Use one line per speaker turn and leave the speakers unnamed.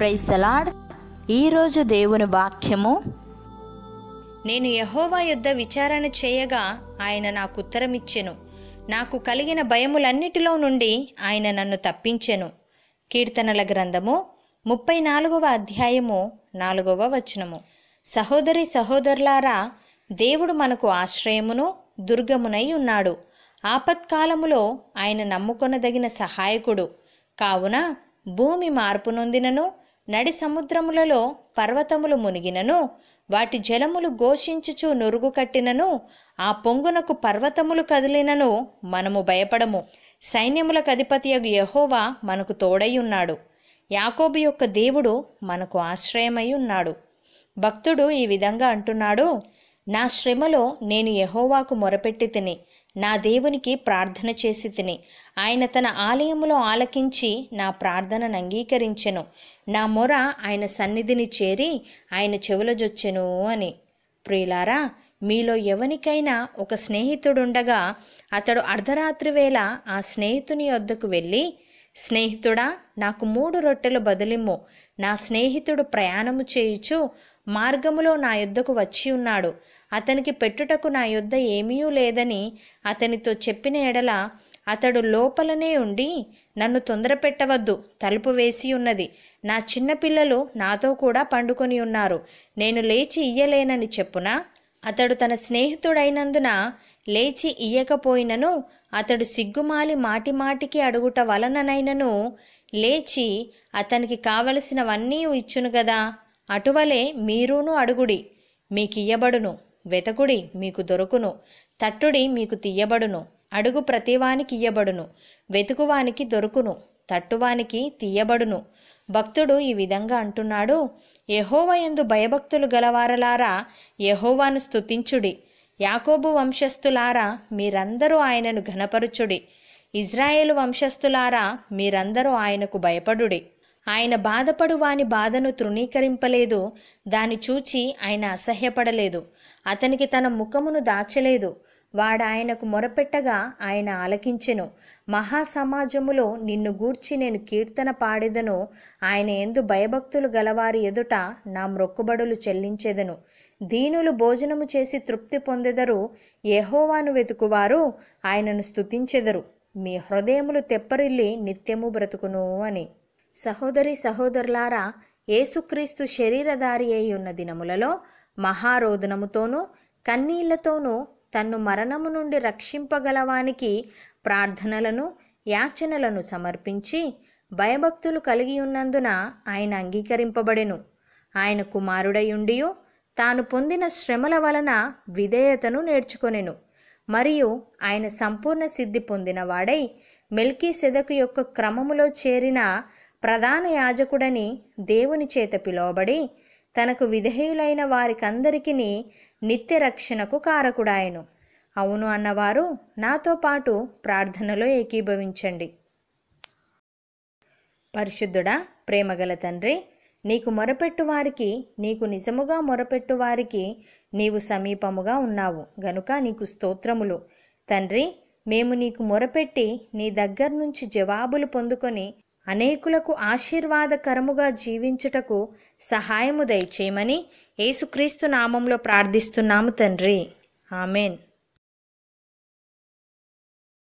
praise salad ఈరోజు దేవుని వాక్యము నేను యహోవా యుద్ధ విచారణ చేయగా ఆయన నాకు ఉత్తరమిచ్చెను నాకు కలిగిన భయములన్నిటిలో నుండి ఆయన నన్ను తప్పించెను కీర్తనల గ్రంథము ముప్పై నాలుగవ అధ్యాయము నాలుగవ వచనము సహోదరి సహోదరులారా దేవుడు మనకు ఆశ్రయమును దుర్గమునై ఉన్నాడు ఆపత్కాలములో ఆయన నమ్ముకొనదగిన సహాయకుడు కావున భూమి మార్పు నొందినను నడి సముద్రములలో పర్వతములు మునిగినను వాటి జలములు ఘోషించుచు నురుగు కట్టినను ఆ పొంగునకు పర్వతములు కదిలినను మనము భయపడము సైన్యములకు అధిపతి యహోవా మనకు తోడయ్యున్నాడు యాకోబి యాకోబు యొక్క దేవుడు మనకు ఆశ్రయమై ఉన్నాడు భక్తుడు ఈ విధంగా అంటున్నాడు నా శ్రమలో నేను యహోవాకు మొరపెట్టి తిని నా దేవునికి ప్రార్థన చేసి తిని ఆయన తన ఆలయంలో ఆలకించి నా ప్రార్థనను అంగీకరించెను నా మొర ఆయన సన్నిధిని చేరి ఆయన చెవులజొచ్చెను అని ప్రియులారా మీలో ఎవనికైనా ఒక స్నేహితుడుండగా అతడు అర్ధరాత్రి వేళ ఆ స్నేహితుని వద్దకు వెళ్ళి స్నేహితుడా నాకు మూడు రొట్టెలు బదిలిమ్ము నా స్నేహితుడు ప్రయాణము చేయుచు మార్గములో నా యుద్ధకు వచ్చి ఉన్నాడు అతనికి పెట్టుటకు నా యుద్ధ ఏమీ లేదని అతనితో చెప్పిన ఎడల అతడు లోపలనే ఉండి నన్ను తొందర పెట్టవద్దు తలుపు వేసి ఉన్నది నా చిన్నపిల్లలు నాతో కూడా పండుకొని ఉన్నారు నేను లేచి ఇయ్యలేనని చెప్పున అతడు తన స్నేహితుడైనందున లేచి ఇయ్యకపోయినను అతడు సిగ్గుమాలి మాటిమాటికి అడుగుట వలననైనను లేచి అతనికి కావలసినవన్నీ ఇచ్చును గదా అటువలే మీరూను అడుగుడి మీకియ్యబడును వెతకుడి మీకు దొరుకును తట్టుడి మీకు తీయబడును అడుగు ప్రతివానికి ఇయ్యబడును వెతుకువానికి దొరుకును తట్టువానికి తీయబడును భక్తుడు ఈ విధంగా అంటున్నాడు యహోవయందు భయభక్తులు గలవారలారా యహోవాను స్తుతించుడి యాకోబు వంశస్థులారా మీరందరూ ఆయనను ఘనపరుచుడి ఇజ్రాయేలు వంశస్థులారా మీరందరూ ఆయనకు భయపడుడి ఆయన బాధపడు వాని బాధను తృణీకరింపలేదు దాని చూచి ఆయన అసహ్యపడలేదు అతనికి తన ముఖమును దాచలేదు వాడాయనకు మొరపెట్టగా ఆయన ఆలకించెను మహాసమాజములో నిన్ను గూర్చి నేను కీర్తన పాడేదను ఆయన ఎందు భయభక్తులు గలవారి ఎదుట నా మ్రొక్కుబడులు చెల్లించేదను దీనులు భోజనము చేసి తృప్తి పొందెదరు యహోవాను వెతుకువారు ఆయనను స్థుతించెదరు మీ హృదయములు తెప్పరిల్లి నిత్యము బ్రతుకును అని సహోదరి సహోదరులారా ఏసుక్రీస్తు శరీరధారి అయి ఉన్న దినములలో మహారోదనముతోనూ కన్నీళ్లతోనూ తన్ను మరణము నుండి రక్షింపగలవానికి ప్రార్థనలను యాచనలను సమర్పించి భయభక్తులు కలిగి ఉన్నందున ఆయన అంగీకరింపబడెను ఆయన కుమారుడయుండియు తాను పొందిన శ్రమల వలన విధేయతను నేర్చుకొనెను మరియు ఆయన సంపూర్ణ సిద్ధి పొందినవాడై మెల్కీ సెదకు యొక్క క్రమములో చేరిన ప్రధాన యాజకుడని దేవుని చేత పిలువబడి తనకు విధేయులైన వారికందరికీ నిత్య రక్షణకు కారకుడాయను అవును అన్నవారు నాతో పాటు ప్రార్థనలో ఏకీభవించండి పరిశుద్ధుడా ప్రేమగల తండ్రి నీకు మొరపెట్టువారికి నీకు నిజముగా మొరపెట్టువారికి నీవు సమీపముగా ఉన్నావు గనుక నీకు స్తోత్రములు తండ్రి మేము నీకు మొరపెట్టి నీ దగ్గర నుంచి జవాబులు పొందుకొని అనేకులకు ఆశీర్వాదకరముగా జీవించుటకు సహాయము దయచేయమని యేసుక్రీస్తు నామంలో ప్రార్థిస్తున్నాము తండ్రి ఆమెన్